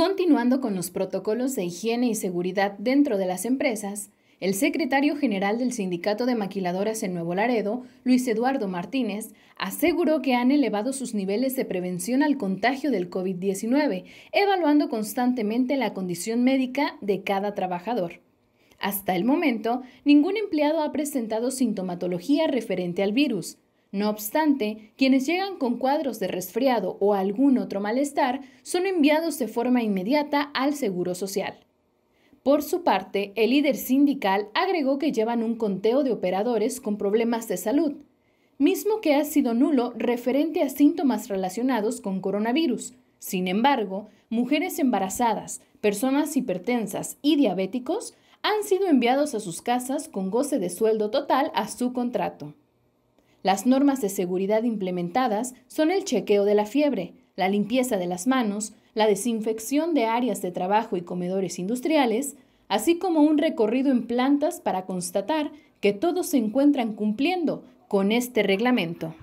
Continuando con los protocolos de higiene y seguridad dentro de las empresas, el secretario general del Sindicato de Maquiladoras en Nuevo Laredo, Luis Eduardo Martínez, aseguró que han elevado sus niveles de prevención al contagio del COVID-19, evaluando constantemente la condición médica de cada trabajador. Hasta el momento, ningún empleado ha presentado sintomatología referente al virus. No obstante, quienes llegan con cuadros de resfriado o algún otro malestar son enviados de forma inmediata al Seguro Social. Por su parte, el líder sindical agregó que llevan un conteo de operadores con problemas de salud, mismo que ha sido nulo referente a síntomas relacionados con coronavirus. Sin embargo, mujeres embarazadas, personas hipertensas y diabéticos han sido enviados a sus casas con goce de sueldo total a su contrato. Las normas de seguridad implementadas son el chequeo de la fiebre, la limpieza de las manos, la desinfección de áreas de trabajo y comedores industriales, así como un recorrido en plantas para constatar que todos se encuentran cumpliendo con este reglamento.